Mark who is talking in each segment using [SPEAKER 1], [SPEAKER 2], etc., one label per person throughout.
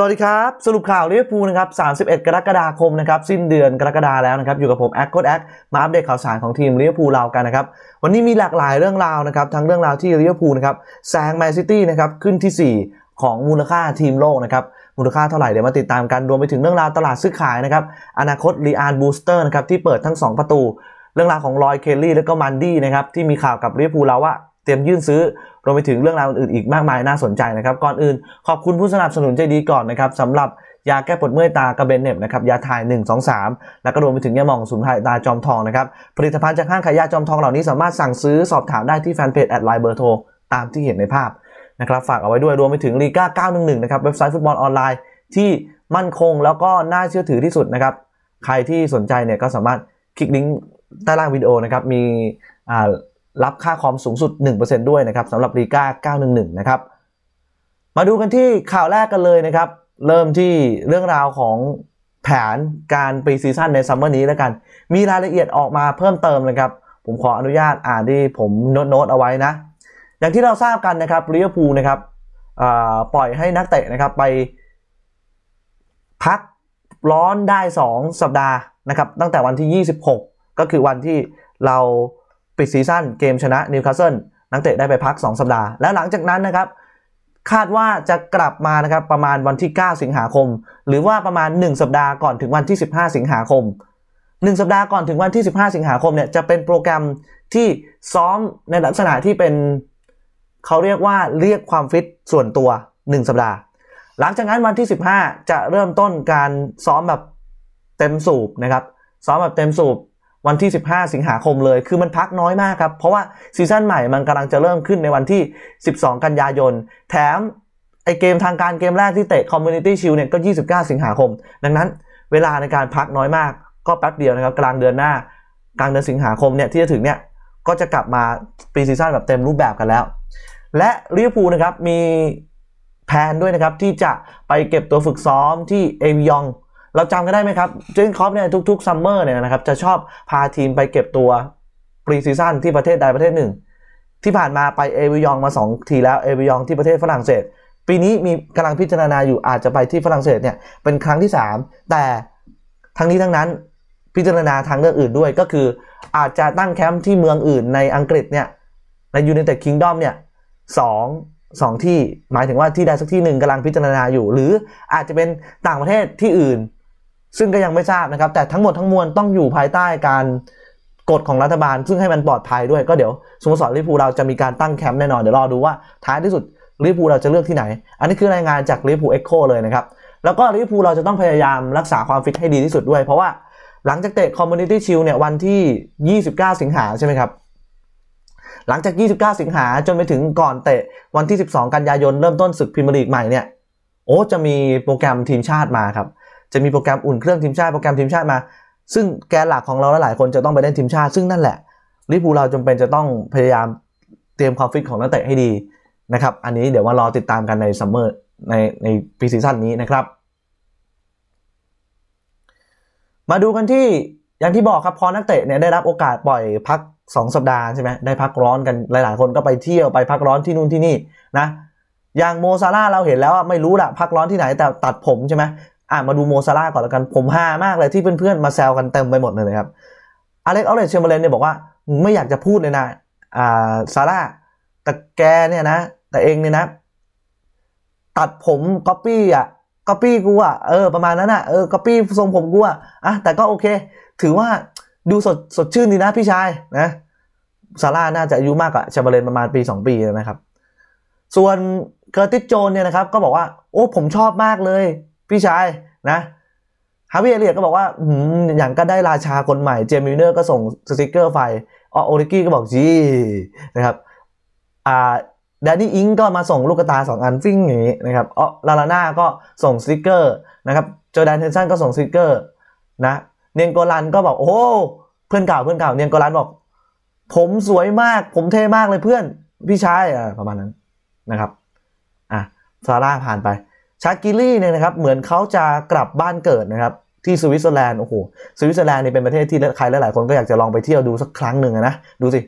[SPEAKER 1] สวัสดีครับ สรุปข่าวลิเวอร์พูลนะครับ 31 กรกฎาคมนะครับสิ้นเดือนกรกฎาแล้วนะครับอยู่กับผมแอคโคดแอคมาอัปเดตข่าวสารของทีมลิเวอร์พูลเรากันนะครับวันนี้มีหลากหลายเรื่องราวนะครับทั้งเรื่องราวที่ลิเวอร์พูลนะครับแซงแมนซิตี้นะครับขึ้นที่4ของมูลค่าทีมโลกนะครับมูลค่าเท่าไหร่เดี๋ยวมาติดตามกันรวมไปถึงเรื่องราวตลาดซื้อขายนะครับอนาคตลีอานบูสเตอร์นะครับที่เปิดทั้ง 2 ประตู เรื่องราวของลอยเคลลี่และก็มันดี้นะครับที่มีข่าวกับลิเวอร์พูลเราว่าเตรียมยื่นซื้อรวมไปถึงเรื่องราวอื่นอีกมากมายน่าสนใจนะครับ ก่อนอื่นขอบคุณผู้สนับสนุนใจดีก่อนนะครับสำหรับยาแก้ปวดเมื่อยตากระเบนเน็บนะครับ ยาถ่าย 1 2 3 แล้วก็รวมไปถึงยาหมองสูนไพรตาจอมทองนะครับผลิตภัณฑ์จากห้างขายยาจอมทองเหล่านี้สามารถสั่งซื้อสอบถามได้ที่แฟนเพจแอดไลน์เบอร์โทรตามที่เห็นในภาพนะครับฝากเอาไว้ด้วยรวมไปถึงลีก้า911นะครับเว็บไซต์ฟุตบอลออนไลน์ ที่มั่นคงแล้วก็น่าเชื่อถือที่สุดนะครับใครที่สนใจเนี่ยก็สามารถคลิกลิงก์ใต้ล่างวิดีโอนะครับมีอ่ารับค่าคอมสูงสุด 1%ด้วยนะครับสำหรับรีกา911นะครับ มาดูกันที่ข่าวแรกกันเลยนะครับ เริ่มที่เรื่องราวของแผนการปรีซีซั่นในซัมเมอร์นี้แล้วกัน มีรายละเอียดออกมาเพิ่มเติมนะครับ ผมขออนุญาตอ่านที่ผมโน้ตเอาไว้นะ อย่างที่เราทราบกันนะครับลิเวอร์พูลนะครับปล่อยให้นักเตะนะครับ ไป พักร้อนได้ 2 สัปดาห์นะครับตั้งแต่วันที่ 26 ก็คือวันที่เราปิดซีซั่นเกมชนะนิวคาสเซิลนักเตะได้ไปพัก 2 สัปดาห์แล้วหลังจากนั้นนะครับคาดว่าจะกลับมานะครับประมาณวันที่ 9 สิงหาคม หรือว่าประมาณ 1 สัปดาห์ก่อนถึงวันที่ 15 สิงหาคม 1 สัปดาห์ก่อนถึงวันที่ 15 สิงหาคมเนี่ยจะเป็นโปรแกรมที่ซ้อมในลักษณะที่เป็นเขาเรียกว่าเรียกความฟิตส่วนตัว 1 สัปดาห์ หลังจากนั้นวันที่ 15 จะเริ่มต้นการซ้อมแบบเต็มสูบนะครับซ้อมแบบเต็มสูบวันที่ 15 สิงหาคมเลย คือมันพักน้อยมากครับ เพราะว่าซีซั่นใหม่มันกำลังจะเริ่มขึ้นในวันที่ 12 กันยายน แถมไอเกมทางการเกมแรกที่เตะ Community Shield เนี่ยก็ 29 สิงหาคม ดังนั้นเวลาในการพักน้อยมากก็แป๊บเดียวนะครับกลางเดือนหน้ากลางเดือนสิงหาคมเนี่ยที่จะถึงเนี่ย ก็จะกลับมาปีซีซั่นแบบเต็มรูปแบบกันแล้ว และลิเวอร์พูลนะครับมีแผนด้วยนะครับที่จะไปเก็บตัวฝึกซ้อมที่เอวิยองเราจำกันได้ไหมครับ เจนคอฟเนี่ยทุกๆซัมเมอร์เนี่ยนะครับจะชอบพาทีมไปเก็บตัวปรีซีซั่นที่ประเทศใดประเทศหนึ่ง ที่ผ่านมาไปเอวิยองมา2ทีแล้วเอวิยองที่ประเทศฝรั่งเศส ปีนี้มีกำลังพิจารณาอยู่อาจจะไปที่ฝรั่งเศสเนี่ยเป็นครั้งที่ 3 แต่ทั้งนี้ทั้งนั้นพิจารณาทางเลือกอื่นด้วยก็คืออาจจะตั้งแคมป์ที่เมืองอื่นในอังกฤษเนี่ยในยูเนเต็ดคิงดอมเนี่ยสองสองที่หมายถึงว่าที่ใดสักที่หนึ่งกำลังพิจารณาอยู่หรืออาจจะเป็นต่างประเทศที่อื่นซึ่งก็ยังไม่ทราบนะครับ แต่ทั้งหมดทั้งมวลต้องอยู่ภายใต้การกฎของรัฐบาลซึ่งให้มันปลอดภัยด้วย ก็เดี๋ยวสโมสรลิพูเราจะมีการตั้งแคมป์แน่นอน เดี๋ยวรอดูว่าท้ายที่สุดลิพูเราจะเลือกที่ไหน อันนี้คือรายงานจากลิพูเอ็กโคเลยนะครับ แล้วก็ลิพูเราจะต้องพยายามรักษาความฟิตให้ดีที่สุดด้วย เพราะว่าหลังจากเตะคอมมูนิตี้ชิลเนี่ยวันที่ 29 สิงหาใช่ไหมครับ หลังจาก 29 สิงหาจนไปถึงก่อนเตะวันที่ 12 กันยายนเริ่มต้นศึกพรีเมียร์ลีกใหม่เนี่ยโอ้จะมีโปรแกรมทีมชาติมาครับจะมีโปรแกรมอุ่นเครื่องทีมชาติโปรแกรมทีมชาติมา ซึ่งแกนหลักของเราหลายคนจะต้องไปเล่นทีมชาติ ซึ่งนั่นแหละลิฟูเราจำเป็นจะต้องพยายามเตรียมความฟิตของนักเตะให้ดีนะครับอันนี้เดี๋ยวว่ารอติดตามกันในซัมเมอร์ในในปีซีซั่นนี้นะครับ มาดูกันที่อย่างที่บอกครับพอนักเตะเนี่ยได้รับโอกาสปล่อยพัก 2 สัปดาห์ใช่ไหมได้พักร้อนกันหลาย ๆ คนก็ไปเที่ยวไปพักร้อนที่นู่นที่นี่นะอย่างโมซาร่าเราเห็นแล้วไม่รู้ละพักร้อนที่ไหนแต่ตัดผมใช่ไหมอ่ามาดูโมซาร่าก่อนแล้วกันผมฮามากเลยที่เพื่อนๆ มาแซวกันเต็มไปหมดเลยนะครับอเล็กอเลเชมเบเลนเนี่ยบอกว่าไม่อยากจะพูดเลยนะอ่าซาร่าแต่แกเนี่ยนะแต่เองเนี่ยนะ ตัดผมก๊อปปี้อ่ะก๊อปปี้กูอ่ะเออประมาณนั้นอ่ะเออก๊อปปี้ทรงผมกูอ่ะอ่ะแต่ก็โอเค ถือว่าดูสดสดชื่นดีนะพี่ชายนะซาร่าน่าจะอายุมากกว่าเชมเบอร์เลนประมาณปี 2 ปีนะครับส่วนเคอร์ติสโจนเนี่ยนะครับก็บอกว่าโอ้ผมชอบมากเลย พี่ชายนะฮาวิเอเลียก็บอกว่าอย่างก็ได้ราชาคนใหม่เจมิเนอร์ก็ส่งสติกเกอร์ไฟออโอริกี้ก็บอกจีนะครับอ่าดนนี่อิงก็มาส่งลูกตา 2 อันฟิ่งอย่างนี้นะครับอ๋อลาลาน่าก็ส่งสติกเกอร์นะครับจอแดนเทนซันก็ส่งสติกเกอร์นะเนียงโกลันก็บอก โอ้เพื่อนเก่าเพื่อนเก่าเนียงโกลันบอก ผมสวยมากผมเท่มากเลยเพื่อน พี่ชายประมาณนั้น นะครับอ่ะซาร่าผ่านไปชากิลี่เนี่ยนะครับ เหมือนเขาจะกลับบ้านเกิดนะครับ ที่สวิตเซอร์แลนด์โอ้โหสวิตเซอร์แลนด์นี่เป็นประเทศที่ใครหลาย ๆคนก็อยากจะลองไปเที่ยวดูสักครั้งหนึ่งนะดูสิ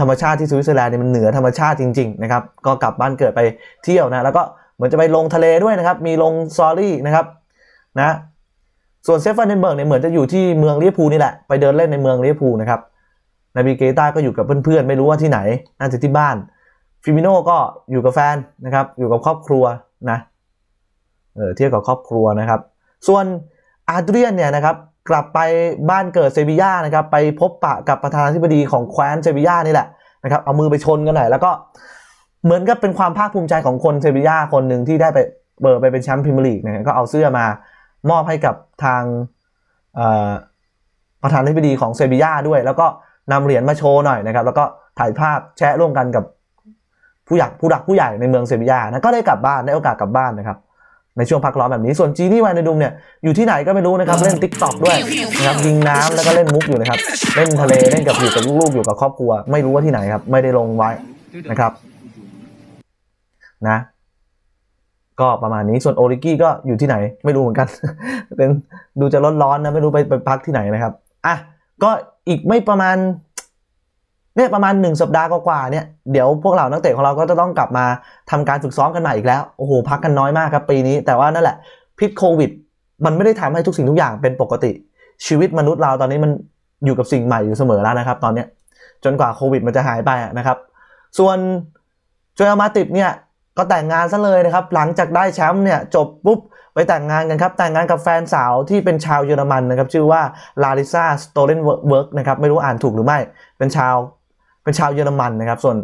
[SPEAKER 1] ธรรมชาติที่สวิตเซอร์แลนด์เนี่ยมันเหนือธรรมชาติจริงๆนะครับก็กลับบ้านเกิดไปเที่ยวนะแล้วก็เหมือนจะไปลงทะเลด้วยนะครับมีลงซอรี่นะครับนะส่วนเซฟานเดนเบิร์กเนี่ยเหมือนจะอยู่ที่เมืองเลียพูนี่แหละ ไปเดินเล่นในเมืองเลียพูนะครับนาบิเกต้าก็อยู่กับเพื่อนๆไม่รู้ว่าที่ไหนน่าจะที่บ้านฟิมิโน่ก็อยู่กับแฟนนะครับอยู่กับครอบครัวนะเออเทียบกับครอบครัวนะครับ ส่วนอาเดรียนเนี่ยนะครับ กลับไปบ้านเกิดเซบีย่านะครับ ไปพบปะกับประธานาธิบดีของแคว้นเซบีย่านี่แหละนะครับเอามือไปชนกันหน่อย แล้วก็เหมือนกับเป็นความภาคภูมิใจของคนเซบีย่าคนหนึ่งที่ได้ไปเบอร์ไปเป็นแชมป์พรีเมียร์ลีกนะก็เอาเสื้อมามอบให้กับทางประธานาธิบดีของเซบีย่าด้วย แล้วก็นำเหรียญมาโชว์หน่อยนะครับแล้วก็ถ่ายภาพแชะร่วมกันกับผู้หญ่กผู้หลักผู้ใหญ่ในเมืองเซบีย่านะก็ได้กลับบ้านได้โอกาสกลับบ้านนะครับในช่วงพักร้อนแบบนี้ส่วนจีนี่วานดุมเนี่ยอยู่ที่ไหนก็ไม่รู้นะครับเล่นติ๊กต็อกด้วยนะครับยิงน้ำแล้วก็เล่นมุกอยู่นะครับ เล่นทะเลเล่นกับอยู่กับลูกๆอยู่กับครอบครัวไม่รู้ว่าที่ไหนครับไม่ได้ลงไว้นะครับนะก็ประมาณนี้ส่วนโอริกี้ก็อยู่ที่ไหนไม่รู้เหมือนกันเป็นดูจะร้อนๆนะไม่รู้ ไปไปพักที่ไหนนะครับอ่ะก็อีกไม่ประมาณเนี่ยประมาณ 1 สัปดาห์กว่าๆเนี่ยเดี๋ยวพวกเรา นักเตะของเราก็จะต้องกลับมาทำการฝึกซ้อมกันใหม่อีกแล้วโอ้โหพักกันน้อยมากครับปีนี้ แต่ว่านั่นแหละ พิษโควิด มันไม่ได้ทำให้ทุกสิ่งทุกอย่างเป็นปกติ ชีวิตมนุษย์เราตอนนี้มันอยู่กับสิ่งใหม่อยู่เสมอแล้วนะครับ ตอนเนี้ยจนกว่าโควิด มันจะหายไปนะครับ ส่วนโจยามาติดเนี่ยก็แต่งงานซะเลยนะครับหลังจากได้แชมป์เนี่ยจบปุ๊บไปแต่งงานกันครับแต่งงานกับแฟนสาวที่เป็นชาวเยอรมันนะครับชื่อว่าลาลิซาสโตเลนเวิร์กนะครับไม่รู้อ่านถูกหรือไม่เป็นชาวเป็นชาวเยอรมัน นะครับส่วน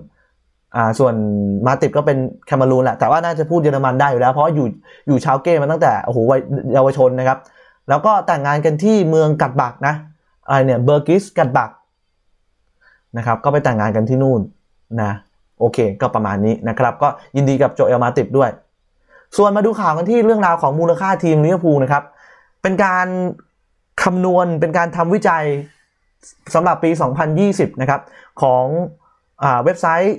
[SPEAKER 1] อ่าส่วนมาติดก็เป็นแคมารูนแหละ แต่ว่าน่าจะพูดเยอรมันได้อยู่แล้ว เพราะอยู่อยู่ชาวเก้มาตั้งแต่โอ้โหเยาวชนนะครับ แล้วก็แต่งงานกันที่เมืองกัดบักนะอะไรเนี่ยเบอร์กิสกัดบักนะครับก็ไปแต่งงานกันที่นู่นนะโอเค ก็ประมาณนี้นะครับก็ยินดีกับโจเอลมาติดด้วย ส่วนมาดูข่าวกันที่เรื่องราวของมูลค่าทีมลิเวอร์พูลนะครับเป็นการคำนวณเป็นการทำวิจัยสำหรับปี 2020 นะครับของเว็บไซต์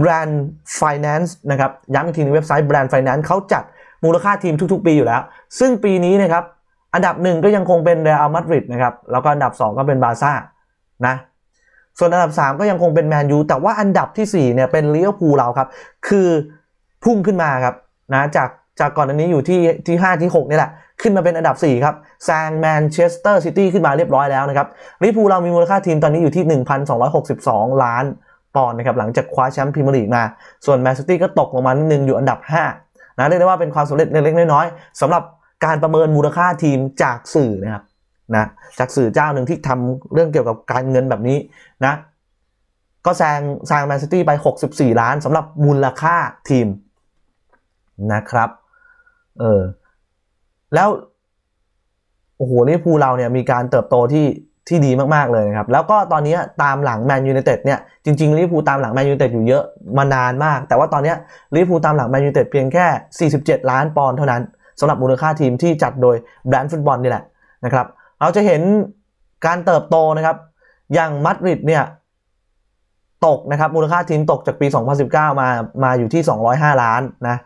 [SPEAKER 1] Brand Finance นะครับย้ำอีกทีนึงเว็บไซต์ Brand Finance เขาจัดมูลค่าทีมทุกๆปีอยู่แล้ว ซึ่งปีนี้นะครับอันดับหนึ่งก็ยังคงเป็นเรอัลมาดริดนะครับแล้วก็อันดับ 2 ก็เป็นบาซ่านะส่วนอันดับ 3 ก็ยังคงเป็นแมนยูแต่ว่าอันดับที่ 4เนี่ยเป็นเลี้ยวภูเราครับคือพุ่งขึ้นมาครับนะจากจากก่อนอันนี้อยู่ที่ที่ 5 ที่ 6 นี่แหละ ขึ้นมาเป็นอันดับ 4 ครับ แซงแมนเชสเตอร์ซิตี้ขึ้นมาเรียบร้อยแล้วนะครับลิพูเรามีมูลค่าทีมตอนนี้อยู่ที่ 1,262 ล้านปอนด์นะครับหลังจากคว้าแชมป์พรีเมียร์ลีกมา ส่วนแมนซิตี้ก็ตกลงมานิดนึง อยู่อันดับ 5นะเรียกได้ว่าเป็นความสำเร็จเล็กๆน้อยๆสำหรับการประเมินมูลค่าทีมจากสื่อนะครับนะจากสื่อเจ้าหนึ่งที่ทำเรื่องเกี่ยวกับการเงินแบบนี้นะ ก็แซงแซงแมนซิตี้ไป64 ล้านสำหรับมูลค่าทีมนะครับเออแล้วโอ้โหลิเวอร์พูลเราเนี่ยมีการเติบโตที่ที่ดีมากๆเลยนะครับ แล้วก็ตอนนี้ตามหลังแมนยูเนเต็ดเนี่ยจริง ๆลิเวอร์พูลตามหลังแมนยูเนเต็ดอยู่เยอะมานานมาก แต่ว่าตอนนี้ลิเวอร์พูลตามหลังแมนยูเนเต็ดเพียงแค่ 47 ล้านปอนด์เท่านั้นสำหรับมูลค่าทีมที่จัดโดยแบรนด์ฟุตบอลนี่แหละนะครับเราจะเห็นการเติบโตนะครับอย่างมาดริดเนี่ยตกนะครับมูลค่าทีมตกจากปี2019 มามาอยู่ที่ 205 ล้านนะ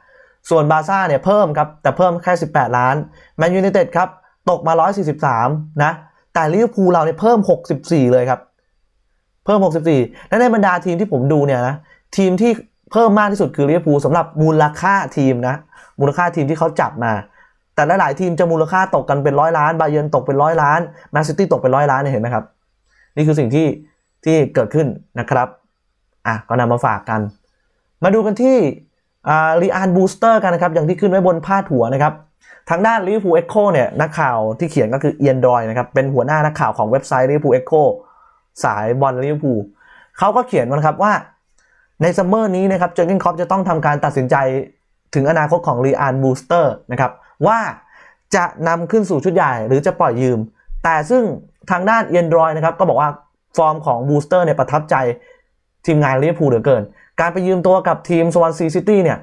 [SPEAKER 1] ส่วนบาซ่าเนี่ยเพิ่มครับแต่เพิ่มแค่ 18 ล้านแมนยูไนเต็ดครับตกมา 143 นะ แต่ลิเวอร์พูลเราเนี่ยเพิ่ม 64 เลยครับ เพิ่ม 64และในบรรดาทีมที่ผมดูเนี่ยนะทีมที่เพิ่มมากที่สุดคือลิเวอร์พูลสำหรับมูลค่าทีมนะมูลค่าทีมที่เขาจับมา แต่หลายๆทีมจะมูลค่าตกกันเป็นร้อยล้านบาเยนตกเป็นร้อยล้านแมนซิตี้ตกเป็นร้อยล้านเนี่ยเห็นไหมครับ นี่คือสิ่งที่ที่เกิดขึ้นนะครับอ่ะก็นำมาฝากกัน มาดูกันที่รีอานบูสเตอร์กันนะครับอย่างที่ขึ้นไว้บนพาดหัวนะครับทางด้านลิเวอร์พูลเอ็กโคเนี่ยนักข่าวที่เขียนก็คือเอียนดอยนะครับเป็นหัวหน้านักข่าวของเว็บไซต์ลิเวอร์พูลเอ็กโคสายบอลลิเวอร์พูลเขาก็เขียนมันครับว่าในซัมเมอร์นี้นะครับเจอร์กินคอปจะต้องทำการตัดสินใจถึงอนาคตของรีอานบูสเตอร์นะครับว่าจะนำขึ้นสู่ชุดใหญ่หรือจะปล่อยยืม แต่ซึ่งทางด้านเอียนดอยนะครับก็บอกว่าฟอร์มของบูสเตอร์เนี่ยประทับใจทีมงานลิเวอร์พูลเหลือเกิน การไปยืมตัวกับทีมสวอนซีซิตี้เนี่ย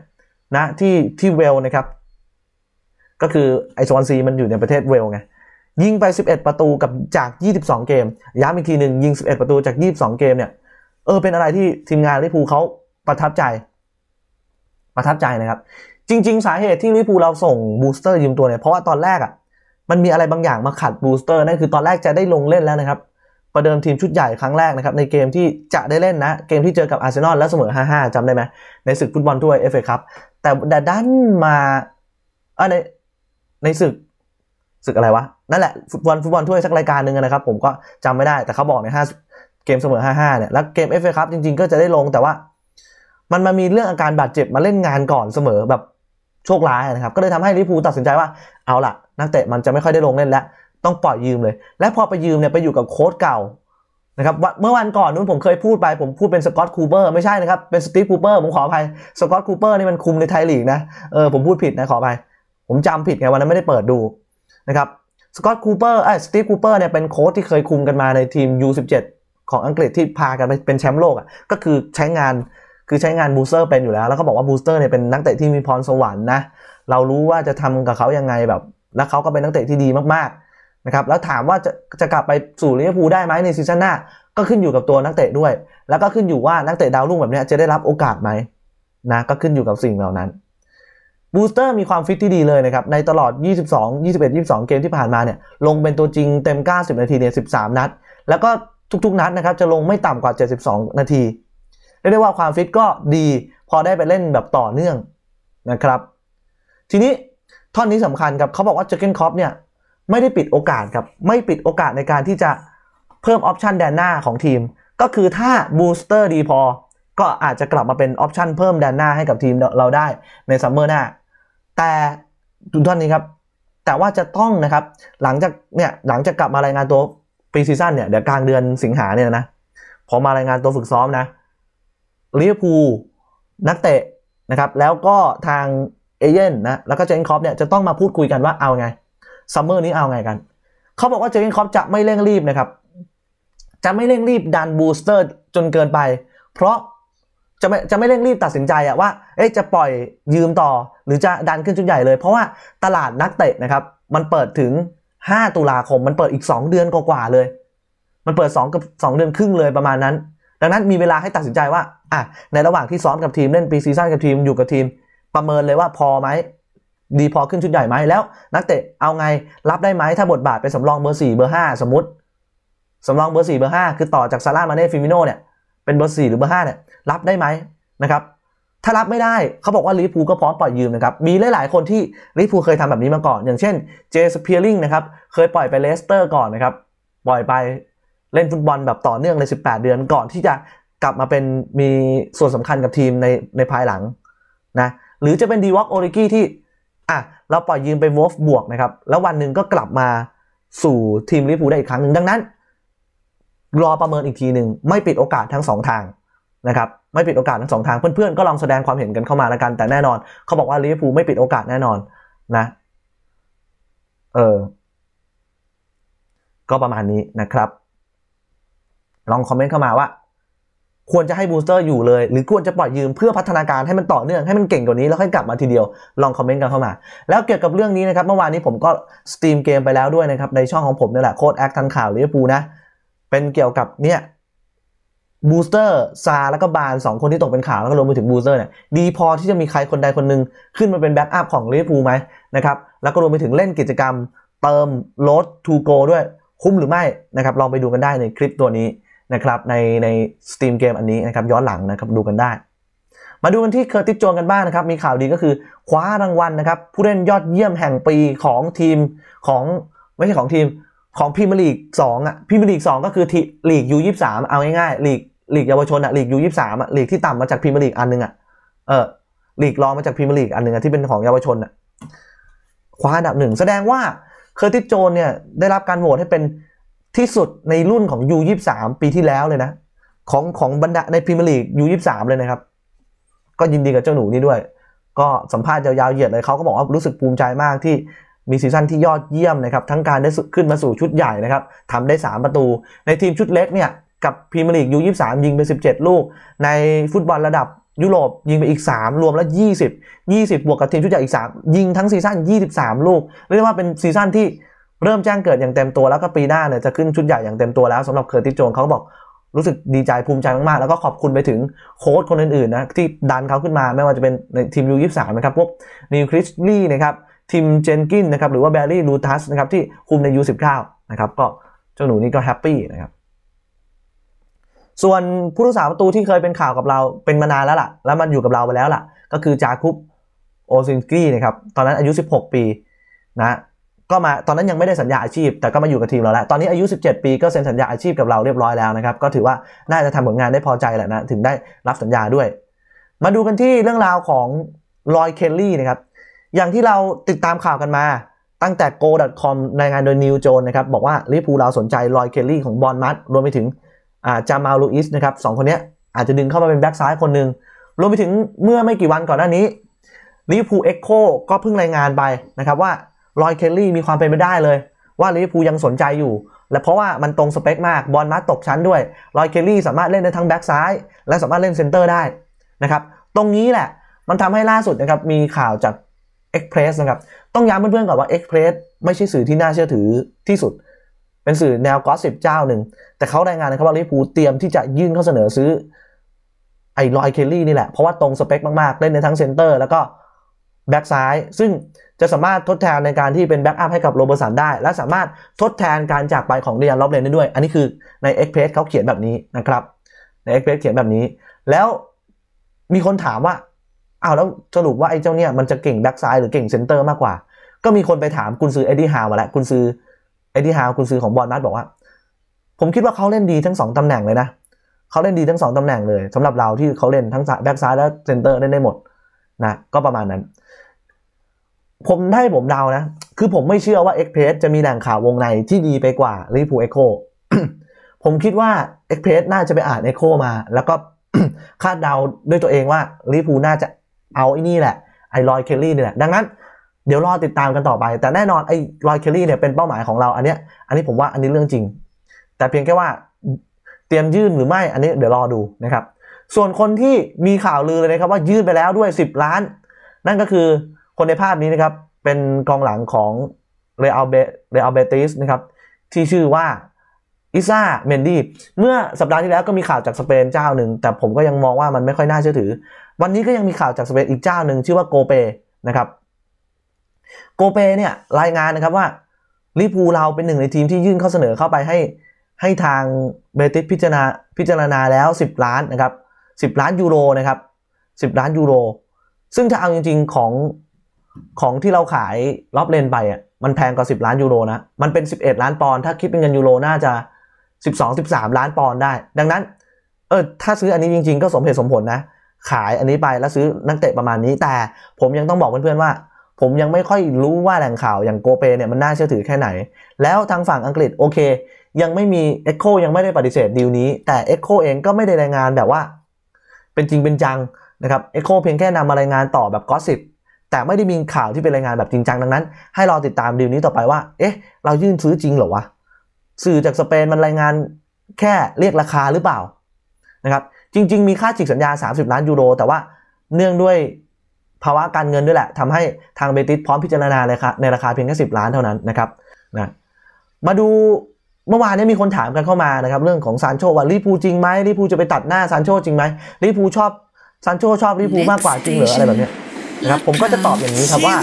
[SPEAKER 1] นะที่ที่เวลนะครับ ก็คือ ไอสวอนซีมันอยู่ในประเทศเวลไงยิงไป 11 ประตูกับจาก 22 เกมย้ำอีกทีหนึ่งยิง 11 ประตูจาก 22 เกมเนี่ย เออเป็นอะไรที่ทีมงานลิพูเขาประทับใจ ประทับใจนะครับ จริง ๆ สาเหตุที่ลิพูเราส่งบูสเตอร์ยืมตัวเนี่ย เพราะว่าตอนแรกอะ่ะมันมีอะไรบางอย่างมาขัดบูสเตอร์นั่นคือตอนแรกจะได้ลงเล่นแล้วนะครับประเดิมทีมชุดใหญ่ครั้งแรกนะครับในเกมที่จะได้เล่นนะ เกมที่เจอกับอาร์เซนอลและเสมอ 5-5 จำได้ไหมในศึกฟุตบอลถ้วยเอฟเอครับแต่ดันมาอในในศึกศึกอะไรวะ นั่นแหละ ฟุตบอลฟุตบอลถ้วยสักรายการหนึ่งนะครับ ผมก็จำไม่ได้แต่เขาบอกใน5เกมเสมอ 5-5 เนี่ยแล้วเกมเอฟเอครับจริงๆก็จะได้ลงแต่ว่ามันมามีเรื่องอาการบาดเจ็บมาเล่นงานก่อนเสมอแบบโชคร้ายนะครับก็เลยทำให้ลิปูตัดสินใจว่าเอาล่ะนักเตะมันจะไม่ค่อยได้ลงเล่นแล้วต้องปล่อยยืมเลย และพอไปยืมเนี่ยไปอยู่กับโค้ดเก่านะครับเมื่อวันก่อนนู้นผมเคยพูดไปผมพูดเป็นสกอตคูเปอร์ไม่ใช่นะครับ เป็นสตีฟคูเปอร์ผมขออภัยสกอตคูเปอร์นี่มันคุมในไทยลีกนะเออผมพูดผิดนะขออภัยผมจำผิดไงวันนั้นไม่ได้เปิดดูนะครับสกอตคูเปอร์ไอ้สตีฟคูเปอร์เนี่ยเป็นโค้ดที่เคยคุมกันมาในทีม U17 ของอังกฤษที่พากันไปเป็นแชมป์โลกอ่ะก็คือใช้งานคือใช้งานบูสเตอร์เป็นอยู่แล้วแล้วก็บอกว่าบูสเตอร์เนี่ยเป็นนักเตะที่มีพรสวรรค์นะเรารู้ว่าจะทำกับเขายังไงแบบ แล้วเขาก็เป็นนักเตะที่ดีมากนะครับแล้วถามว่าจะจะกลับไปสู่ลิเวอร์พูลได้ไหมในซีซั่นหน้า ก็ขึ้นอยู่กับตัวนักเตะด้วย แล้วก็ขึ้นอยู่ว่านักเตะดาวรุ่งแบบนี้จะได้รับโอกาสไหมนะก็ขึ้นอยู่กับสิ่งเหล่านั้น บูสเตอร์มีความฟิตที่ดีเลยนะครับในตลอด 22 21 22 เกมที่ผ่านมาเนี่ยลงเป็นตัวจริงเต็ม 90 นาทีเนี่ย 13 นัด แล้วก็ทุกๆนัดนะครับจะลงไม่ต่ำกว่า 72 นาทีเรียกได้ว่าความฟิตก็ดีพอได้ไปเล่นแบบต่อเนื่องนะครับทีนี้ท่อนนี้สำคัญครับเขาบอกว่าเจอเกนคอปเนี่ยไม่ได้ปิดโอกาสครับไม่ปิดโอกาสในการที่จะเพิ่มออปชันแดนหน้าของทีม ก็คือถ้าบูสเตอร์ดีพอก็อาจจะกลับมาเป็นออปชันเพิ่มแดนหน้าให้กับทีมเราได้ในซัมเมอร์หน้าแต่ดูท่านนี้ครับแต่ว่าจะต้องนะครับหลังจากเนี่ยหลังจากกลับมารายงานตัวปีซีซั่นเนี่ยเดี๋ยวกลางเดือนสิงหาเนี่ยนะพอมารายงานตัวฝึกซ้อมนะลิเวอร์พูลนักเตะนะครับแล้วก็ทางเอเย่นนะแล้วก็เจนคอปเนี่ยจะต้องมาพูดคุยกันว่าเอาไงซัมเมอร์นี้เอาไงกันเขาบอกว่า เจอร์รีนคอปจะไม่เร่งรีบนะครับ จะไม่เร่งรีบดันบูสเตอร์ จนเกินไป เพราะจะไม่จะไม่เร่งรีบตัดสินใจอะว่า เอ๊ะ จะปล่อยยืมต่อหรือจะ ดันขึ้นชุดใหญ่เลย เพราะว่าตลาดนักเตะนะครับมันเปิดถึง 5 ตุลาคม มันเปิดอีก 2 เดือนกว่าๆเลย มันเปิด2กับ2เดือนครึ่งเลยประมาณนั้น ดังนั้นมีเวลาให้ตัดสินใจว่าอ่ะในระหว่างที่ซ้อมกับทีมเล่นปีซีซั่นกับทีมอยู่กับทีม ประเมินเลยว่าพอไหมดีพอขึ้นชุดใหญ่ไหมแล้วนักเตะเอาไงรับได้ไหมถ้าบทบาทเป็นสำรองเบอร์สี่เบอร์ห้าสมมติ สำรองเบอร์สี่เบอร์ห้าคือต่อจากซาร่ามาเน่ฟิมิโน่เนี่ยเป็นเบอร์สี่หรือเบอร์ห้าเนี่ยรับได้ไหมนะครับถ้ารับไม่ได้เขาบอกว่าลิฟูก็พร้อมปล่อยยืมนะครับมีหลายๆคนที่ลิฟูเคยทำแบบนี้มาก่อน อย่างเช่นเจสเพียริงนะครับเคยปล่อยไปเลสเตอร์ก่อนนะครับปล่อยไปเล่นฟุตบอลแบบต่อเนื่องใน 18 เดือนก่อนที่จะกลับมาเป็นมีส่วนสำคัญกับทีมในในภายหลังนะหรือจะเป็นดีวอกโอริกี้ที่่ะเราปล่อยยืมไปวอฟบวก นะครับ แล้ววันหนึ่งก็กลับมาสู่ทีมลิพูได้อีกครั้งหนึ่งดังนั้น รอประเมินอีกทีหนึ่งไม่ปิดโอกาสทั้ง2ทางนะครับไม่ปิดโอกาสทั้งสองทาง เพื่อนๆก็ลองแสดงความเห็นกันเข้ามาแล้วกัน แต่แน่นอน เขาบอกว่าลิเวอร์พูลไม่ปิดโอกาสแน่นอนนะเออก็ประมาณนี้นะครับ ลองคอมเมนต์เข้ามาว่าควรจะให้บูสเตอร์อยู่เลยหรือควรจะปล่อยยืมเพื่อพัฒนาการให้มันต่อเนื่อง ให้มันเก่งกว่านี้ แล้วค่อยกลับมาทีเดียวลองคอมเมนต์กันเข้ามา แล้วเกี่ยวกับเรื่องนี้นะครับเมื่อวานนี้ผมก็สตรีมเกมไปแล้วด้วยนะครับ ในช่องของผมนี่แหละโค้ดแอคทันข่าวลรือปูนะ เป็นเกี่ยวกับเนี่ยบูสเตอร์ซา แล้วก็บานสองคนที่ตกเป็นข่าวแล้วก็รวมไปถึงบูสเตอร์เนี่ยดีพอที่จะมีใครคนใดคนหนึ่งขึ้นมาเป็นแบ็กอัพของลิเวอร์พูลไหมนะครับแล้วก็รวมไปถึงเล่นกิจกรรมเติมรถทูโกด้วยคุ้มหรือไม่นะครับลองไปดูกันได้ในคลิปตัวนี้นะครับในในสตรีมเกมอันนี้นะครับย้อนหลังนะครับดูกันได้ มาดูกันที่เคอร์ติสจวนกันบ้างนะครับมีข่าวดีก็คือคว้ารางวัลนะครับ ผู้เล่นยอดเยี่ยมแห่งปีของทีมของไม่ใช่ของทีมของพิมลีกสองอ่ะพิมลีกสองก็คือทีลีกยูยี่สามเอาง่ายๆลีกลีกเยาวชนอ่ะลีกยูยี่สามอ่ะลีกที่ต่ำมาจากพิมลีกอันนึงอ่ะเออลีกรองมาจากพิมลีกอันนึงอ่ะที่เป็นของเยาวชนอ่ะคว้าอันดับหนึ่งแสดงว่าเคอร์ติสโจนเนี่ยได้รับการโหวตให้เป็นที่สุดในรุ่นของยส2 3ปีที่แล้วเลยนะของของบรรดาในพรีเมียร์ลีกยส2 3เลยนะครับ ก็ยินดีกับเจ้าหนูนี่ด้วย ก็สัมภาษณ์ยาวๆเหยียดเลยเขาก็บอกว่ารู้สึกภูมิใจมากที่มีซีซั่นที่ยอดเยี่ยมนะครับทั้งการได้ขึ้นมาสู่ชุดใหญ่นะครับทำได้ 3 ประตู ในทีมชุดเล็กเนี่ยกับพรีเมียร์ลีกยส2 3ยิงไป 17 ลูก ในฟุตบอลระดับยุโรปยิงไปอีก 3 รวมแล้ว20 20 บวกกับทีมชุดใหญ่อีก 3 ยิงทั้งซีซั่น23 ลูก เรียกว่าเป็นซีซั่นที่เริ่มแจ้งเกิดอย่างเต็มตัวแล้วก็ปีหน้าเนี่ยจะขึ้นชุดใหญ่อย่างเต็มตัวแล้วสำหรับเคอร์ติสโจนเขาบอก รู้สึกดีใจภูมิใจมาก ๆ แล้วก็ขอบคุณไปถึงโค้ชคนอื่นๆนะที่ดันเขาขึ้นมา ไม่ว่าจะเป็นในทีมยูยี่สามนะครับ พวกนิวคริสลี่นะครับทีมเจนกินนะครับหรือว่าแบร์รี่ลูทัสนะครับที่คุมในยูสิบเก้านะครับ ก็เจ้าหนูนี่ก็แฮปปี้นะครับส่วนผู้รักษาประตูที่เคยเป็นข่าวกับเราเป็นมานานแล้วล่ะ แล้วมันอยู่กับเราไปแล้วล่ะ ก็คือจาคุปโอซินกี้นะครับตอนนั้นอายุ16ปีนะก็มาตอนนั้นยังไม่ได้สัญญาอาชีพแต่ก็มาอยู่กับทีมเราแล้ว ตอนนี้อายุ 17 ปีก็เซ็นสัญญาอาชีพกับเราเรียบร้อยแล้วนะครับ ก็ถือว่าน่าจะทำผลงานได้พอใจแหละนะถึงได้รับสัญญาด้วย มาดูกันที่เรื่องราวของลอยเคลลี่นะครับอย่างที่เราติดตามข่าวกันมาตั้งแต่ go.com รายงานโดยนิวโจนนะครับบอกว่าลิพูเราสนใจลอยเคลลี่ของบอลมัดรวมไปถึงจามาลูอิสนะครับสองคนนี้อาจจะดึงเข้ามาเป็นแบ็กซ้ายคนหนึ่งรวมไปถึงเมื่อไม่กี่วันก่อนหน้านี้ลิพูเอ็กโคก็เพิ่งรายงานไปนะครับว่าลอยเคลลี่มีความเป็นไปได้เลย ว่าลิเวอร์พูลยังสนใจอยู่ และเพราะว่ามันตรงสเปคมากบอลมาตกชั้นด้วยลอยเคลลี่สามารถเล่นได้ทั้งแบ็กซ้ายและสามารถเล่นเซนเตอร์ได้นะครับตรงนี้แหละ มันทำให้ล่าสุดนะครับมีข่าวจาก e x p r e s s นะครับต้องย้ำเพื่อนๆก่อนว่า e x p r e s s ไม่ใช่สื่อที่น่าเชื่อถือที่สุด เป็นสื่อแนวกอสิบเจ้าหนึ่งแต่เขารายงานนะครับว่าลิ์พูเตรียมที่จะยื่นเข้าเสนอซื้อไอ้ลอยเคลลี่นี่แหละเพราะว่าตรงสเปคมากๆเล่นในทั้งเซนเตอร์ แล้วก็แบ็กซ้ายซึ่งจะสามารถทดแทนในการที่เป็นแบ็กอัพให้กับโรเบอร์สันได้ และสามารถทดแทนการจากไปของเดียนล็อบเลนได้ด้วย อันนี้คือใน e x p r e s s เขาเขียนแบบนี้นะครับ ใน e x p r e s s เขียนแบบนี้ แล้วมีคนถามว่า อ้าวแล้วสรุปว่าไอ้เจ้าเนี่ยมันจะเก่งแบ็กซ้ายหรือเก่งเซนเตอร์มากกว่า ก็มีคนไปถามกุนซือเอ็ดดี้ฮาวมาแล้วกุนซือเอ็ดดี้ฮาวกุนซือของบอลนัดบอกว่า ผมคิดว่าเขาเล่นดีทั้งสองตำแหน่งเลยนะเขาเล่นดีทั้งสองตำแหน่งเลย สำหรับเราที่เขาเล่นทั้งแบ็กซ้ายและเซนเตอร์เล่นได้หมดนะก็ประมาณนั้นผมได้ผมเดานะ คือผมไม่เชื่อว่าเอ็กเพสจะมีแหล่งข่าววงในที่ดีไปกว่าลิพูเอ็กโค ผมคิดว่าเอ็กเพสน่าจะไปอ่านเอ็กโคมา แล้วก็คาดเดาด้วยตัวเองว่าลิพูน่าจะเอาไอ้นี่แหละ ไอ้รอยเคลลี่นี่แหละ ดังนั้นเดี๋ยวรอติดตามกันต่อไป แต่แน่นอนไอ้รอยเคลลี่เนี่ยเป็นเป้าหมายของเราอันเนี้ยอันนี้ผมว่าอันนี้เรื่องจริง แต่เพียงแค่ว่าเตรียมยื่นหรือไม่ อันนี้เดี๋ยวรอดูนะครับส่วนคนที่มีข่าวลือเลยนะครับว่ายื่นไปแล้วด้วย 10 ล้าน นั่นก็คือคนในภาพนี้นะครับ เป็นกองหลังของเรอัลเบเรอัลเบติสนะครับ ที่ชื่อว่าอิซาเมนดี้เมื่อสัปดาห์ที่แล้วก็มีข่าวจากสเปนเจ้าหนึ่ง แต่ผมก็ยังมองว่ามันไม่ค่อยน่าเชื่อถือ วันนี้ก็ยังมีข่าวจากสเปนอีกเจ้าหนึ่ง ชื่อว่าโกเปนะครับโกเปเนี่ย รายงานนะครับว่าลิปูเราเป็นหนึ่งในทีมที่ยื่นข้อเสนอเข้าไปให้ให้ทางเบติสพิจารณาพิจารณาแล้ว 10 ล้านนะครับ10 ล้านยูโรนะครับ10 ล้านยูโรซึ่งถ้าเอาจริง ๆ ของของที่เราขายรอบเลนไปอ่ะมันแพงกว่าสิบล้านยูโรนะมันเป็นสิบเ็ดล้านปอนด์ถ้าคิดเป็นเงินยูโรน่าจะสสสิิบองบสามล้านปอนด์ได้ ดังนั้นเออถ้าซื้ออันนี้จริงๆ ก็สมเหตุสมผลนะ ขายอันนี้ไปแล้วซื้อนักเตะประมาณนี้แต่ผมยังต้องบอกเพื่อนๆว่า ผมยังไม่ค่อยรู้ว่าแหล่งข่าวอย่างโกเปเนี่ยมันน่าเชื่อถือแค่ไหน แล้วทางฝั่งอังกฤษโอเค ยังไม่มีเอ็กโคยังไม่ได้ปฏิเสธดีลนี้ แต่เอ็กโคเองก็ไม่ได้รายงานแบบว่า เป็นจริงเป็นจังนะครับเอ็กโคเพียงแค่นำมารายงานต่อแบบกอสิบแต่ไม่ได้มีข่าวที่เป็นรายงานแบบจริงจังดังนั้น ให้รอติดตามดีลนี้ต่อไปว่า เอ๊ะ เรายื่นซื้อจริงเหรอวะสื่อจากสเปนมันรายงานแค่เรียกราคาหรือเปล่านะครับจริงๆ มีค่าฉีกสัญญา 30 ล้านยูโร แต่ว่าเนื่องด้วยภาวะการเงินด้วยแหละทำให้ทางเบติสพร้อมพิจารณาเลยคับในราคาเพียงแค่สิล้านเท่านั้นนะครับนะมาดูเมื่อวานนี้มีคนถามกันเข้ามานะครับเรื่องของซานโชว่าลิปูจริงไหมลิปูจะไปตัดหน้าซานโชจริงไหมลิปูชอบซานโชชอบลิปูมากกว่าจริงหรืออะไรแบบนี้นะครับผมก็จะตอบอย่างนี้ครับว่า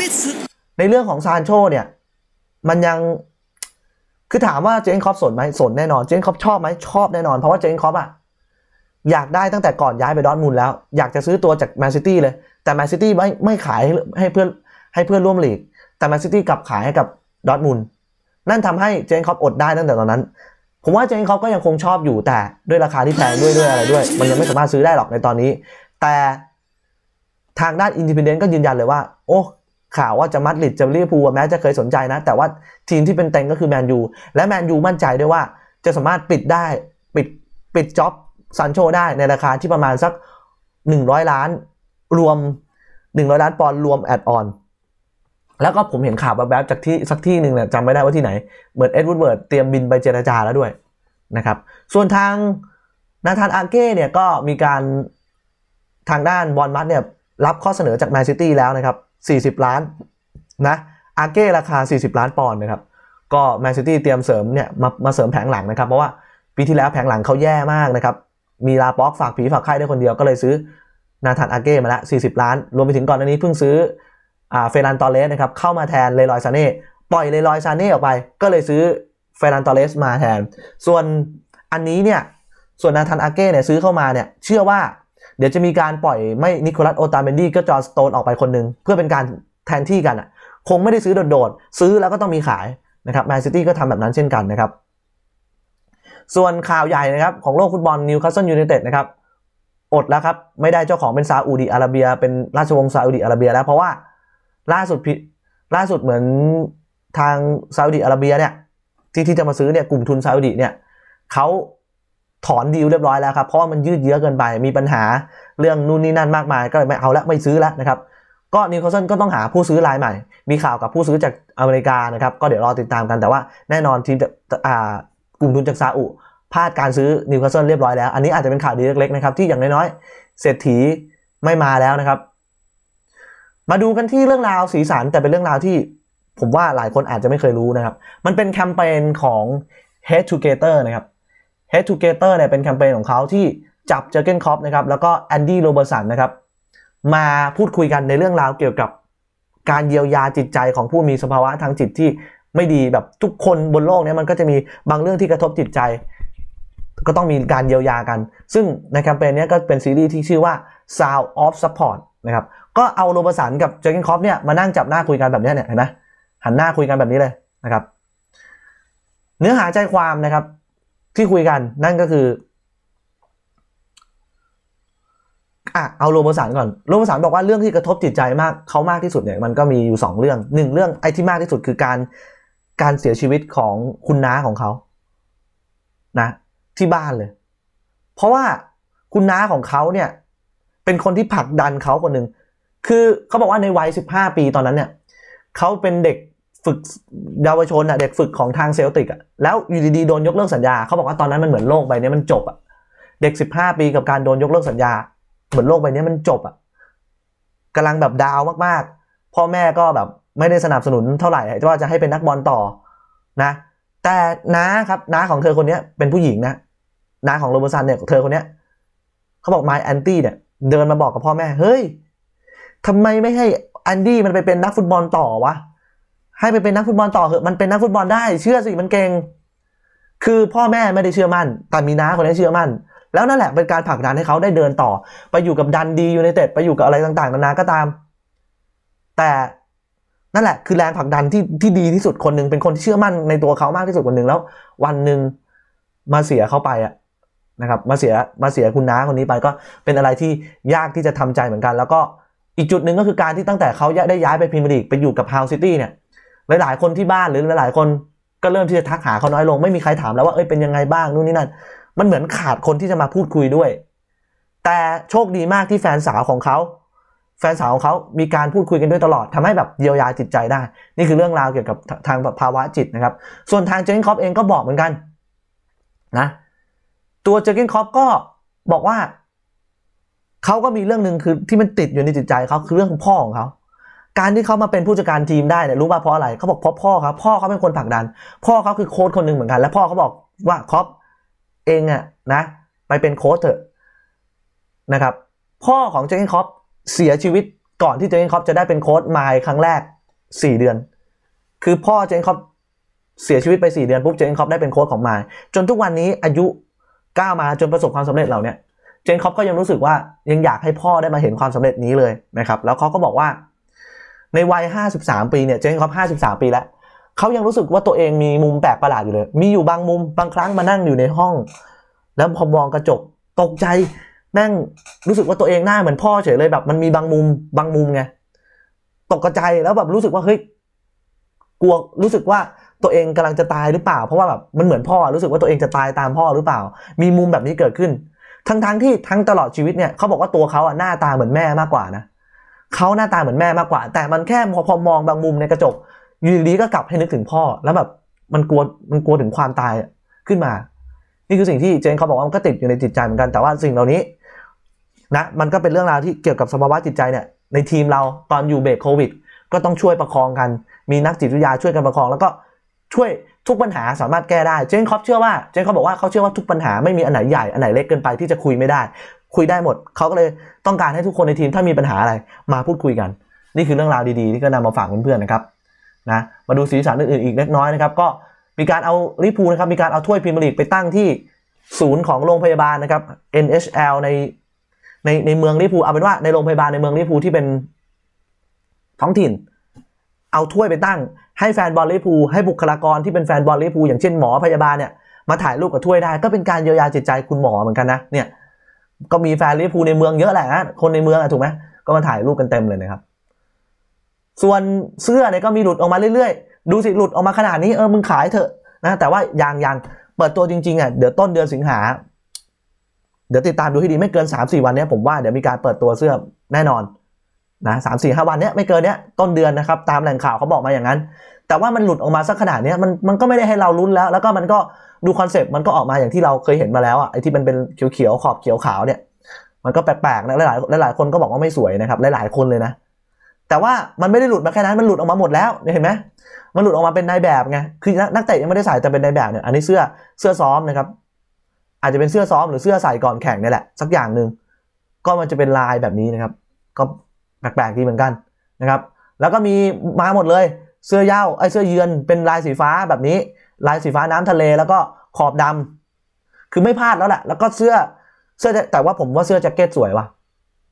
[SPEAKER 1] ในเรื่องของซานโชเนี่ย มันยัง คือถามว่าเจนคอปสนไหมสนแน่นอนเจนคอปชอบไหมชอบแน่นอน เพราะว่าเจนคอปอะอยากได้ตั้งแต่ก่อนย้ายไปดอทมูลแล้ว อยากจะซื้อตัวจากแมนซิตี้เลย แต่แมนซิตี้ไม่ไม่ขายให้เพื่อนให้เพื่อนร่วมหลีก แต่แมนซิตี้กลับขายให้กับดอทมูลนั่นทำให้เจนคอปอดได้ตั้งแต่ตอนนั้น ผมว่าเจนคอปก็ยังคงชอบอยู่แต่ด้วยราคาที่แพงด้วยด้วยอะไรด้วยมันยังไม่สามารถซื้อได้หรอกในตอนนี้ แต่ทางด้านอินดิพเดนต์ก็ยืนยันเลยว่า โอ้ ข่าวว่าจะมัดลิด จะริเ์พูแม้จะเคยสนใจนะ แต่ว่าทีมที่เป็นแตงก็คือแมนยูและแมนยูมั่นใจด้วยว่าจะสามารถปิดได้ปิดปิดจ็อบซันโชได้ในราคาที่ประมาณสัก 100 ล้านรวม 100 ล้านปอนด์รวมแอดออนแล้วก็ผมเห็นข่าวแบบจากที่สักที่หนึ่งเนี่ยจำไม่ได้ว่าที่ไหนเหมือนเอ็ดวูดเวิร์ดเตรียมบินไปเจรจาแล้วด้วยนะครับส่วนทางนาธานอาเก้เนี่ยก็มีการทางด้านบอลมัดเนี่ยรับข้อเสนอจากแมนซิตี้แล้วนะครับ 40 ล้านนะอาเก้ราคา 40 ล้านปอนด์นะครับ ก็แมนซิตี้เตรียมเสริมเนี่ยมามาเสริมแผงหลังนะครับ เพราะว่าปีที่แล้วแผงหลังเขาแย่มากนะครับ มีลาป็อกฝากผีฝากไข้ได้คนเดียวก็เลยซื้อนาธานอาเก้มาละ40 ล้าน รวมไปถึงก่อนน้นนี้เพิ่งซื้อ อ่าเฟรันตอเลสนะครับเข้ามาแทนเลลอยซาเน่ปล่อยเลลอยซาเน่ออกไปก็เลยซื้อเฟรันตอเลสมาแทน ส่วนอันนี้เนี่ยส่วนนาธานอาเก้เนี่ยซื้อเข้ามาเนี่ยเชื่อว่าเดี๋ยวจะมีการปล่อยไม่นิโคลัสโอตาเมนดี้ก็จอร์สโตนออกไปคนหนึ่งเพื่อเป็นการแทนที่กันอ่ะ คงไม่ได้ซื้อโดดๆ ซื้อแล้วก็ต้องมีขายนะครับแมนซิตี้ก็ทำแบบนั้นเช่นกันนะครับ ส่วนข่าวใหญ่นะครับ ของโลกฟุตบอลนิวคาสเซิลยูไนเต็ดนะครับอดแล้วครับไม่ได้เจ้าของเป็นซาอุดีอาระเบีย เป็นราชวงศ์ซาอุดีอาระเบีย แล้วเพราะว่าล่าสุดล่าสุดเหมือนทางซาอุดีอาระเบียเนี่ยที่ที่จะมาซื้อเนี่ยกลุ่มทุนซาอุดีเนี่ยเขาถอนดีลเรียบร้อยแล้วครับเพราะมันยืดเยื้อเกินไป มีปัญหาเรื่องนู่นนี่นั่นมากมาย ก็เลยไม่เอาละไม่ซื้อแล้วนะครับ ก็นิวคาสเซิลก็ต้องหาผู้ซื้อรายใหม่ มีข่าวกับผู้ซื้อจากอเมริกานะครับ ก็เดี๋ยวรอติดตามกัน แต่ว่าแน่นอนทีมจะกลุ่มทุนจากซาอุพลาดการซื้อนิวคาสเซิลเรียบร้อยแล้วอันนี้อาจจะเป็นข่าวดีเล็กๆนะครับที่อย่างน้อยๆเศรษฐีไม่มาแล้วนะครับ มาดูกันที่เรื่องราวสีสันแต่เป็นเรื่องราวที่ผมว่าหลายคนอาจจะไม่เคยรู้นะครับ มันเป็นแคมเปญของ Head Together นะครับ Head to g e t e r เนี่ยเป็นแคมเปญของเขาที่จับเจอเกนคอปนะครับแล้วก็แอนดี้โรเบอร์สันนะครับมาพูดคุยกันในเรื่องราวเกี่ยวกับการเยียวยาจิตใจของผู้มีสภาวะทางจิตที่ไม่ดีแบบทุกคนบนโลกนี้มันก็จะมีบางเรื่องที่กระทบจิตใจ ก็ต้องมีการเยียวยากัน ซึ่งในแคมเปญนี้ก็เป็นซีรีส์ที่ชื่อว่า Sound of Support นะครับ ก็เอาโรบสันกับเจอร์กินคอปเนี่ยมานั่งจับหน้าคุยกันแบบนี้เนี่ยเห็นไหมหันหน้าคุยกันแบบนี้เลยนะครับ เนื้อหาใจความนะครับที่คุยกันนั่นก็คืออ่ะเอาโรมสันก่อนโรมสันบอกว่าเรื่องที่กระทบจิตใจมากเขามากที่สุดเนี่ยมันก็มีอยู่สองเรื่องหนึ่งเรื่องไอ้ที่มากที่สุดคือการการเสียชีวิตของคุณน้าของเขานะ ที่บ้านเลย เพราะว่าคุณน้าของเขาเนี่ยเป็นคนที่ผลักดันเขาคนหนึ่งคือเขาบอกว่าในวัยสิบห้าปีตอนนั้นเนี่ยเขาเป็นเด็กฝึกเยาวชนอะเด็กฝึกของทางเซลติกอะแล้วอยู่ดีๆโดนยกเลิกสัญญาเขาบอกว่าตอนนั้นมันเหมือนโลกใบนี้มันจบอะเด็กสิบห้าปีกับการโดนยกเลิกสัญญา เหมือนโลกใบนี้มันจบอะกำลังแบบดาวมากๆ พ่อแม่ก็แบบไม่ได้สนับสนุนเท่าไหร่ว่าจะให้เป็นนักบอลต่อนะ แต่น้าครับ น้าของเธอคนนี้เป็นผู้หญิงนะน้าของโรเบอร์สันเนี่ยเธอคนนี้เขาบอกไมแอนตี้เนี่ยเดินมาบอกกับพ่อแม่เฮ้ยทำไมไม่ให้แอนดี้มันไปเป็นนักฟุตบอลต่อวะให้ไปเป็นนักฟุตบอลต่อเหอะมันเป็นนักฟุตบอลได้ เชื่อสิ มันเก่ง คือพ่อแม่ไม่ได้เชื่อมั่น แต่มีน้าคนนี้เชื่อมั่น แล้วนั่นแหละ เป็นการผลักดันให้เขาได้เดินต่อ ไปอยู่กับดันดียูไนเต็ดไปอยู่กับอะไรต่างๆนานาก็ตาม แต่นั่นแหละ คือแรงผลักดันที่ที่ดีที่สุดคนหนึ่ง เป็นคนที่เชื่อมั่นในตัวเขามากที่สุดคนหนึ่ง แล้ววันหนึ่งมาเสียเขาไปอะนะครับ มาเสียมาเสียคุณน้าคนนี้ไปก็เป็นอะไรที่ยากที่จะทำใจเหมือนกัน แล้วก็อีกจุดหนึ่งก็คือการที่ตั้งแต่เขาได้ย้ายไปพรีเมียร์ลีกไปอยู่กับฮาวซิตี้เนี่ยหลายๆคนที่บ้านหรือหลายๆคนก็เริ่มที่จะทักหาเขาน้อยลงไม่มีใครถามแล้วว่าเอ้ยเป็นยังไงบ้างนู่นนี่นั่นมันเหมือนขาดคนที่จะมาพูดคุยด้วย แต่โชคดีมากที่แฟนสาวของเขาแฟนสาวของเขามีการพูดคุยกันด้วยตลอด ทำให้แบบเยียวยาจิตใจได้ นี่คือเรื่องราวเกี่ยวกับทางแบบภาวะจิตนะครับ ส่วนทางเจนคอปเองก็บอกเหมือนกันนะตัวเจอินคอปก็บอกว่าเขาก็มีเรื่องหนึ่งคือที่มันติดอยู่ในจิตใจเขาคือเรื่องพ่อของเขาการที่เขามาเป็นผู้จัดการทีมได้เนี่ยรู้ป่ะเพราะอะไรเขาบอกเพราะพ่อครับพ่อเขาเป็นคนผลักดัน พ่อเขาคือโค้ชคนหนึ่งเหมือนกันและพ่อเขาบอกว่าครอปเองอะนะไปเป็นโค้ชเถอะนะครับพ่อของเจคนี่ครอปเสียชีวิตก่อนที่เจคนี่ครอปจะได้เป็นโค้ชมาครั้งแรก 4 เดือน คือพ่อเจคนี่ครอปเสียชีวิตไป4เดือนปุ๊บเจคนี่ครอปได้เป็นโค้ชของมาจนทุกวันนี้อายุก้าวมาจนประสบความสำเร็จเหล่านี้เจนคอปก็ยังรู้สึกว่ายังอยากให้พ่อได้มาเห็นความสำเร็จนี้เลยนะครับแล้วเขาก็บอกว่าในวัย 53 ปีเนี่ย เจนครอป53 ปีแล้ว เขายังรู้สึกว่าตัวเองมีมุมแปลกประหลาดอยู่เลย มีอยู่บางมุมบางครั้งมานั่งอยู่ในห้อง แล้วพอมองกระจกตกใจแม่งรู้สึกว่าตัวเองหน้าเหมือนพ่อเฉยเลยแบบ มันมีบางมุมบางมุมไงตกใจแล้วแบบรู้สึกว่าเฮ้ยกลัวรู้สึกว่าตัวเองกำลังจะตายหรือเปล่า เพราะว่าแบบมันเหมือนพ่อรู้สึกว่าตัวเองจะตายตามพ่อหรือเปล่า มีมุมแบบนี้เกิดขึ้น ทั้งๆทที่ทั้งตลอดชีวิตเนี่ยเขาบอกว่าตัวเขาอ่ะหน้าตาเหมือนแม่มากกว่านะเขาหน้าตาเหมือนแม่มากกว่า แต่มันแค่พอมองบางมุมในกระจกอยู่ดีก็กลับให้นึกถึงพ่อ แล้วแบบมันกลัวมันกลัวถึงความตายขึ้นมา นี่คือสิ่งที่เจนเขาบอกว่ามันก็ติดอยู่ในจิตใจเหมือนกันแต่ว่าสิ่งเหล่านี้นะมันก็เป็นเรื่องราวที่เกี่ยวกับสภาวะจิตใจเนี่ยในทีมเราตอนอยู่เบรกโควิด ก็ต้องช่วยประคองกัน มีนักจิตวิทยาช่วยกันประคองแล้วก็ช่วยทุกปัญหาสามารถแก้ได้เจนคอปเชื่อว่าเจนเขาบอกว่าเขาเชื่อว่าทุกปัญหาไม่มีอันไหนใหญ่อันไหนเล็กเกินไปที่จะคุยไม่ได้คุยได้หมด เขาก็เลยต้องการให้ทุกคนในทีม ถ้ามีปัญหาอะไรมาพูดคุยกัน นี่คือเรื่องราวดีๆ ที่ก็นำมาฝากเพื่อนๆนะครับนะมาดูสีสันอื่นๆอีกเล็กน้อยนะครับ ก็มีการเอาลิพูนะครับ มีการเอาถ้วยพรีเมียร์ลีกไปตั้งที่ศูนย์ของโรงพยาบาลนะครับ NHL ในในในเมืองลิพูเอาเป็นว่าในโรงพยาบาล ในเมืองลิพูที่เป็นท้องถิ่น เอาถ้วยไปตั้งให้แฟนบอลลิพูให้บุคลากรที่เป็นแฟนบอลลิพูอย่างเช่นหมอพยาบาลเนี่ยมาถ่ายรูปกับถ้วยได้ก็เป็นการเยียวยาจิตใจคุณหมอเหมือนกันนะเนี่ยก็มีแฟนลิเวอร์พูลในเมืองเยอะแหละนะคนในเมืองอะถูกไหมก็มาถ่ายรูปกันเต็มเลยนะครับ ส่วนเสื้อเนี่ยก็มีหลุดออกมาเรื่อยๆ ดูสิหลุดออกมาขนาดนี้เออมึงขายเถอะนะ แต่ว่ายางยางเปิดตัวจริงๆอ่ะเดี๋ยวต้นเดือนสิงหาเดี๋ยวติดตามดูให้ดีไม่เกิน3่วันเนี้ยผมว่าเดี๋ยวมีการเปิดตัวเสื้อแน่นอนนะสามสี่ห้าวันเนี้ยไม่เกินเนี้ยต้นเดือนนะครับตามแหล่งข่าวเขาบอกมาอย่างนั้น แต่ว่ามันหลุดออกมาสักขนาดเนี้ยมันมันก็ไม่ได้ให้เราลุ้นแล้ว แล้วก็มันก็ดูคอนเซปต์มันก็ออกมาอย่างที่เราเคยเห็นมาแล้วอ่ะไอที่มันเป็นเขียวๆขอบเขียวขาวเนี่ยมันก็แปลกๆนะหลายๆหลายๆ คนก็บอกว่าไม่สวยนะครับหลายๆคนเลยนะ แต่ว่ามันไม่ได้หลุดมาแค่นั้นมันหลุดออกมาหมดแล้วเห็นไหมมันหลุดออกมาเป็นนายแบบไงคือนักเตะยังไม่ได้ใส่แต่เป็นนายแบบเนี่ยอันนี้เสื้อเสื้อซ้อมนะครับ อาจจะเป็นเสื้อซ้อม หรือเสื้อใส่ก่อนแข่งนี่แหละสักอย่างหนึ่งก็มันจะเป็นลายแบบนี้นะครับ ก็แปลกๆดีเหมือนกันนะครับ แล้วก็มีมาหมดเลย เสื้อยาวไอ้เสื้อเยือนเป็นลายสีฟ้าแบบนี้ลายสีฟ้าน้ำทะเลแล้วก็ขอบดำ คือไม่พลาดแล้วแหละแล้วก็เสื้อ เสื้อแต่ว่าผมว่าเสื้อแจ็คเก็ตสวยว่ะ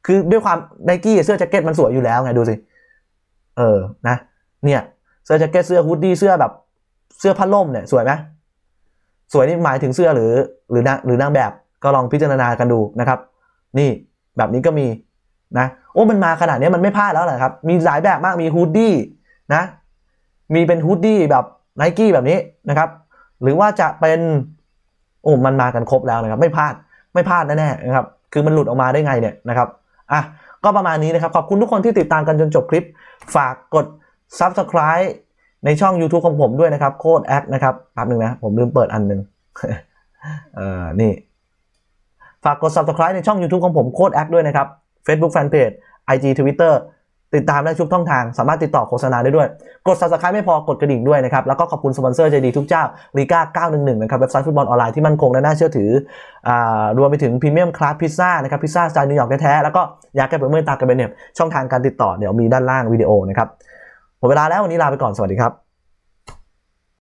[SPEAKER 1] คือด้วยความไนกี้เสื้อแจ็คเก็ตมันสวยอยู่แล้วไงดูสิ เออ นะ เนี่ย เสื้อแจ็คเก็ตเสื้อฮูดดี้เสื้อแบบเสื้อผ้าล่มเนี่ยสวยไหมสวยนี่หมายถึงเสื้อหรือหรือนางหรือนางแบบก็ลองพิจารณากันดูนะครับ นี่แบบนี้ก็มีนะ โอ้มันมาขนาดนี้มันไม่พลาดแล้วแหละครับ มีหลายแบบมาก มีฮูดดี้นะ มีเป็นฮูดดี้แบบไนกี้แบบนี้นะครับหรือว่าจะเป็นโอ้มันมากันครบแล้วนะครับไม่พลาด ไม่พลาดแน่ๆนะครับ คือมันหลุดออกมาได้ไงเนี่ยนะครับอ่ะก็ประมาณนี้นะครับขอบคุณทุกคนที่ติดตามกันจนจบคลิป ฝากกด Subscribe ในช่อง YouTube ของผมด้วยนะครับโคดแอคนะครับแป๊บหนึ่งนะผมลืมเปิดอันหนึ่งเออนี่ฝากกด Subscribe ในช่อง YouTube ของผมโคดแอคด้วยนะครับ Facebook Fanpage IG Twitter ติดตามได้ทุกท่องทางสามารถติดต่อโฆษณาได้ด้วย กด subscribe ไม่พอกดกระดิ่งด้วยนะครับแล้วก็ขอบคุณสปอนเซอร์ใจดีทุกเจ้าลีก้า911นะครับเว็บไซต์ฟุตบอลออนไลน์ที่มั่นคง และน่าเชื่อถืออรวมไปถึงพรีเมียมคลาสพิซซ่านะครับพิซซ่าสไตล์นิวยอร์กแท้ๆแล้วก็ยาแก้ปวดเมื่อยตากระเบนเนี่ยช่องทางการติดต่อ เดี๋ยวมีด้านล่างวิดีโอนะครับหมดเวลาแล้ววันนี้ลาไปก่อนสวัสดีครับ